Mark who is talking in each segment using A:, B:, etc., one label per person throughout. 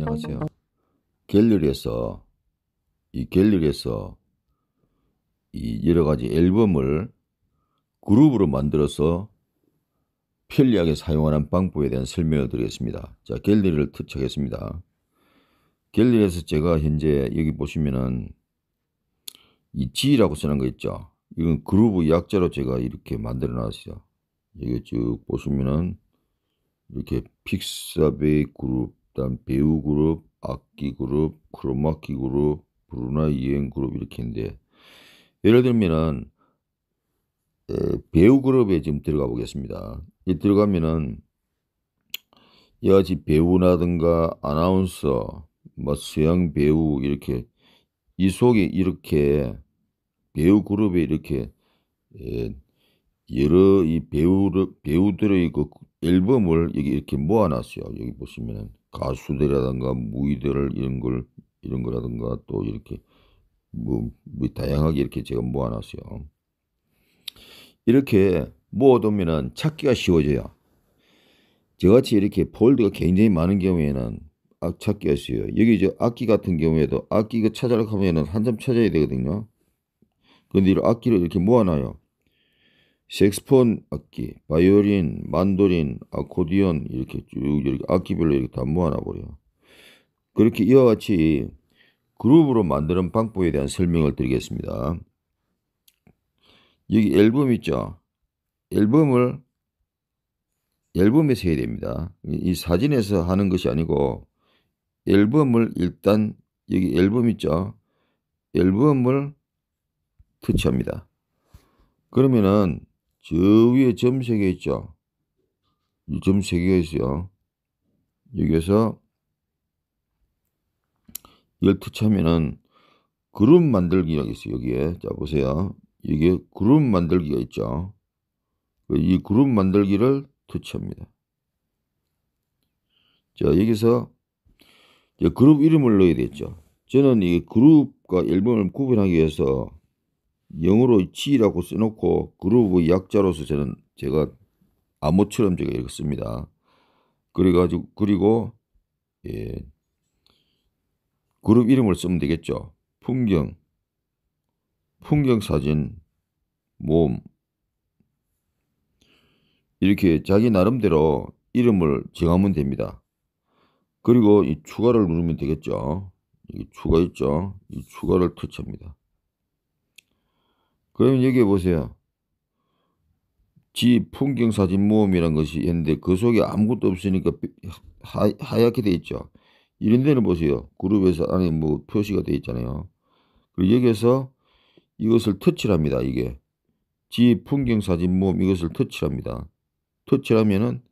A: 안녕하세요. 어. 갤러리에서 이 갤러리에서 이 여러 가지 앨범을 그룹으로 만들어서 편리하게 사용하는 방법에 대한 설명을 드리겠습니다. 자, 갤러리를 투척했습니다. 갤러리에서 제가 현재 여기 보시면은 이 G라고 쓰는 거 있죠. 이건 그룹의 약자로 제가 이렇게 만들어 놨어요. 여기 쭉 보시면은 이렇게 픽사베이 그룹 그다음 배우 그룹, 악기 그룹, 크로마키 그룹, 브루나 이 여행 그룹 이렇게 있는데 예를 들면은 에, 배우 그룹에 지금 들어가 보겠습니다. 이 들어가면은 여하지 배우라든가 아나운서, 뭐 수영 배우 이렇게 이 속에 이렇게 배우 그룹에 이렇게 에, 여러 이 배우 배우들의 그 앨범을 여기 이렇게 모아놨어요. 여기 보시면은 가수들이라든가 무의들 이런 걸 이런 거라든가 또 이렇게 뭐, 뭐 다양하게 이렇게 제가 모아놨어요. 이렇게 모아두면은 찾기가 쉬워져요. 저같이 이렇게 폴드가 굉장히 많은 경우에는 악 찾기가 쉬워요. 여기 이제 악기 같은 경우에도 악기가 그 찾으려고 하면은 한참 찾아야 되거든요. 근데 이 악기를 이렇게 모아놔요. 색스폰 악기, 바이올린, 만돌린 아코디언 이렇게 쭉 이렇게 악기별로 이렇게 다 모아놔버려. 그렇게 이와 같이 그룹으로 만드는 방법에 대한 설명을 드리겠습니다. 여기 앨범 있죠? 앨범을 앨범에서 해야 됩니다. 이 사진에서 하는 것이 아니고 앨범을 일단 여기 앨범 있죠? 앨범을 터치합니다. 그러면은 저 위에 점3개 있죠? 이점세 개가 있어요. 여기에서 열투 차면은 그룹 만들기가 있어요. 여기에 자 보세요. 이게 그룹 만들기가 있죠. 이 그룹 만들기를 투치합니다. 자 여기서 그룹 이름을 넣어야 되죠. 저는 이 그룹과 앨범을 구분하기 위해서 영어로 G라고 써놓고 그룹의 약자로서 저는 제가 암호처럼 제가 읽었습니다. 그래가지고 그리고 예, 그룹 이름을 쓰면 되겠죠. 풍경, 풍경 사진, 몸 이렇게 자기 나름대로 이름을 정하면 됩니다. 그리고 이 추가를 누르면 되겠죠. 이 추가 있죠. 이 추가를 터치합니다. 그러여기 보세요. 지 풍경사진 모음이란 것이 있는데 그 속에 아무것도 없으니까 하, 하얗게 돼 있죠. 이런 데는 보세요. 그룹에서 안에 뭐 표시가 돼 있잖아요. 그리고 여기에서 이것을 터치합니다. 이게 지 풍경사진 모음 이것을 터치합니다. 터치하면은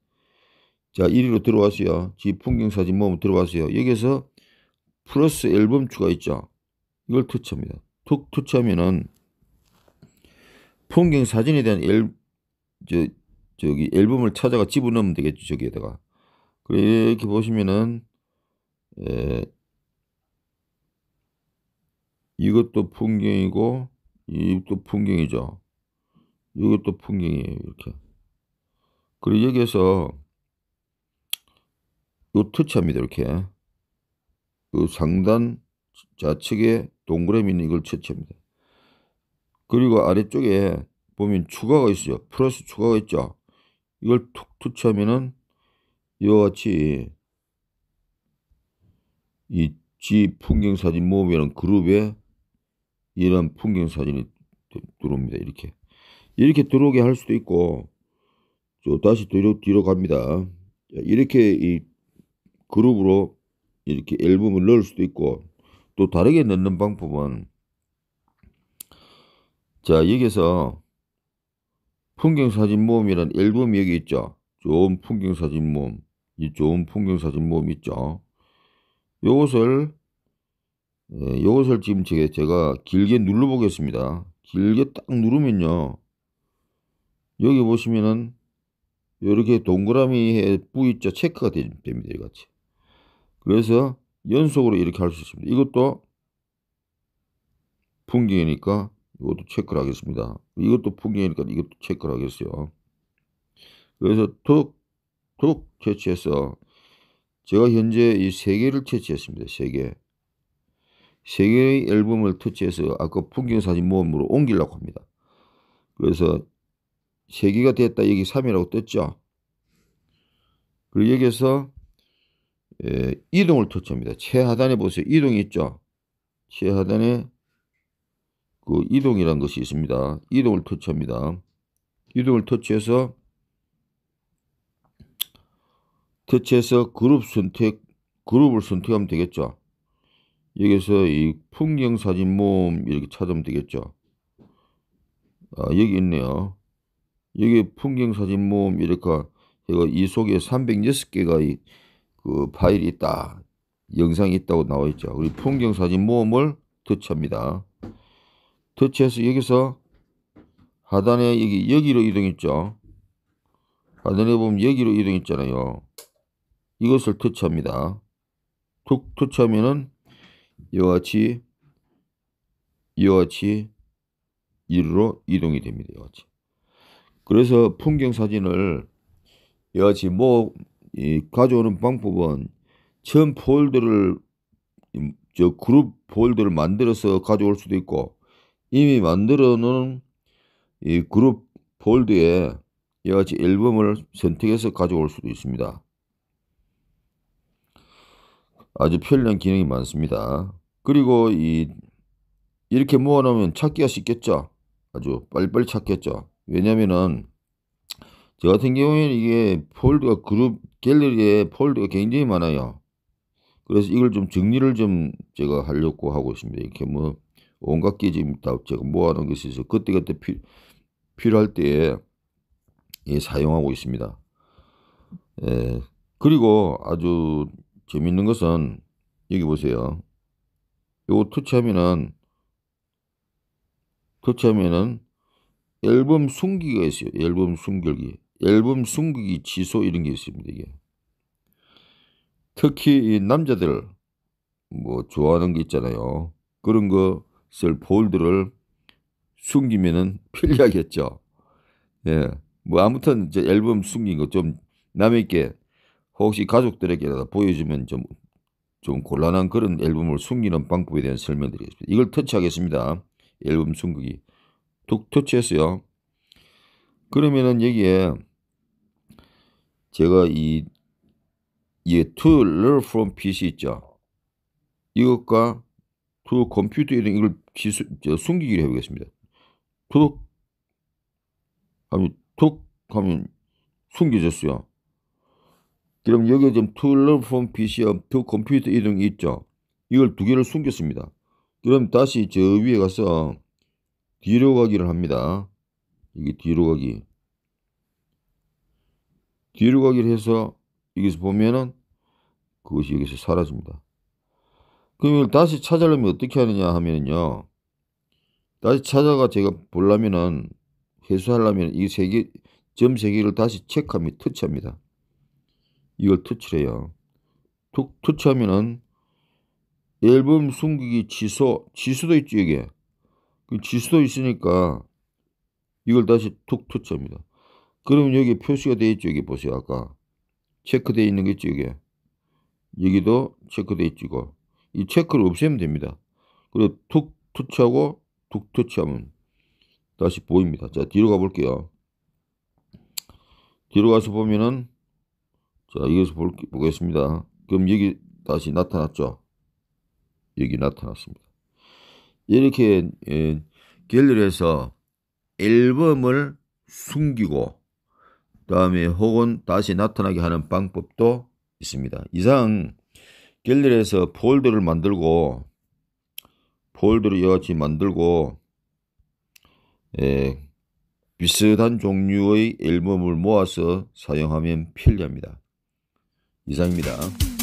A: 자 1위로 들어왔어요. 지 풍경사진 모음 들어왔어요. 여기에서 플러스 앨범 추가 있죠. 이걸 터치합니다. 툭 터치하면은 풍경 사진에 대한 앨, 저, 저기 앨범을 찾아가 집어넣으면 되겠죠 저기에다가 그 이렇게 보시면은 에, 예, 이것도 풍경이고 이것도 풍경이죠 이것도 풍경이에요 이렇게 그리고 여기에서 요 터치합니다 이렇게 요 상단 좌측에 동그라미 있는 이걸 터치합니다 그리고 아래쪽에 보면 추가가 있어요. 플러스 추가가 있죠. 이걸 툭 터치하면은 이와 같이 이 지 풍경사진 모음이라는 그룹에 이런 풍경사진이 들어옵니다. 이렇게. 이렇게 들어오게 할 수도 있고, 저 다시 뒤로, 뒤로 갑니다. 이렇게 이 그룹으로 이렇게 앨범을 넣을 수도 있고, 또 다르게 넣는 방법은 자, 여기서 풍경사진 모음이란 앨범이 여기 있죠. 좋은 풍경사진 모음. 이 좋은 풍경사진 모음 있죠. 요것을, 예, 요것을 지금 제가 길게 눌러보겠습니다. 길게 딱 누르면요. 여기 보시면은 이렇게 동그라미에 V자 체크가 됩니다. 이같이. 그래서 연속으로 이렇게 할 수 있습니다. 이것도 풍경이니까 이것도 체크를 하겠습니다. 이것도 풍경이니까 이것도 체크를 하겠어요. 그래서 툭, 툭 채취해서 제가 현재 이 세 개를 채취했습니다. 세 개. 세 개의 앨범을 터치해서 아까 풍경 사진 모음으로 옮기려고 합니다. 그래서 세 개가 됐다. 여기 3이라고 떴죠. 그리고 여기에서 예, 이동을 터치합니다. 최하단에 보세요. 이동이 있죠. 최하단에 그 이동이라는 것이 있습니다. 이동을 터치합니다. 이동을 터치해서 터치해서 그룹 선택 그룹을 선택하면 되겠죠. 여기서 이 풍경 사진 모음 이렇게 찾으면 되겠죠. 아, 여기 있네요. 여기 풍경 사진 모음 이렇게 해서 이 속에 306개가 이, 그 파일이 있다. 영상이 있다고 나와 있죠. 우리 풍경 사진 모음을 터치합니다. 터치해서 여기서 하단에 여기 여기로 이동했죠. 하단에 보면 여기로 이동했잖아요. 이것을 터치합니다. 툭 터치하면은 이와 같이 이와 같이 이로 이동이 됩니다. 이와 같이. 그래서 풍경 사진을 이와 같이 뭐 가져오는 방법은 처음 폴더를 저 그룹 폴더를 만들어서 가져올 수도 있고 이미 만들어 놓은 이 그룹 폴드에 이와 같이 앨범을 선택해서 가져올 수도 있습니다. 아주 편리한 기능이 많습니다. 그리고 이 이렇게 모아놓으면 찾기가 쉽겠죠. 아주 빨리빨리 찾겠죠. 왜냐면은 저 같은 경우에는 이게 폴드가 그룹 갤러리에 폴드가 굉장히 많아요. 그래서 이걸 좀 정리를 좀 제가 하려고 하고 있습니다. 이렇게 뭐 온갖 게 지금 다 제가 모아놓은 것이 있어 그때그때 필요할 때에 예, 사용하고 있습니다. 예, 그리고 아주 재밌는 것은 여기 보세요. 요거 터치하면은 터치하면은 앨범 숨기기가 있어요. 앨범 숨결기 앨범 숨기기 취소 이런 게 있습니다. 이게. 특히 이 남자들 뭐 좋아하는 게 있잖아요. 그런 거쓸 볼드를 숨기면은 편리하겠죠. 예. 뭐 아무튼 저 앨범 숨긴 거 좀 남에게 혹시 가족들에게라도 보여주면 좀, 좀 곤란한 그런 앨범을 숨기는 방법에 대한 설명드리겠습니다. 이걸 터치하겠습니다. 앨범 숨기기. 툭 터치했어요. 그러면은 여기에 제가 이, 이 To Learn From p i 있죠. 이것과 두컴퓨터이는 그 이걸 기수, 숨기기를 해보겠습니다. 툭 하면 툭 하면 숨겨졌어요. 그럼 여기에 지금 to PC to c o m p 이동이 있죠. 이걸 두 개를 숨겼습니다. 그럼 다시 저 위에 가서 뒤로 가기를 합니다. 이게 뒤로 가기. 뒤로 가기를 해서 여기서 보면은 그것이 여기서 사라집니다. 그럼 이 다시 찾으려면 어떻게 하느냐 하면요. 다시 찾아가 제가 보려면은 회수하려면 이세 개, 점 세 개를 다시 체크합니다. 터치합니다. 이걸 터치를 해요. 툭 터치하면은 앨범 숨기기 취소, 지수도 있죠, 이게. 그 지수도 있으니까 이걸 다시 툭 터치합니다. 그러면 여기 표시가 되어 있죠, 여기 보세요, 아까. 체크되어 있는 게 있죠, 이게. 여기도 체크되어 있죠, 이거. 이 체크를 없애면 됩니다. 그리고 툭 터치하고 툭 터치하면 다시 보입니다. 자 뒤로 가볼게요. 뒤로 가서 보면은 자 여기서 볼, 보겠습니다. 그럼 여기 다시 나타났죠. 여기 나타났습니다. 이렇게 예, 갤러리서 앨범을 숨기고 다음에 혹은 다시 나타나게 하는 방법도 있습니다. 이상 갤러리에서 폴더를 만들고 폴더를 여하튼 만들고 예, 비슷한 종류의 앨범을 모아서 사용하면 편리합니다. 이상입니다.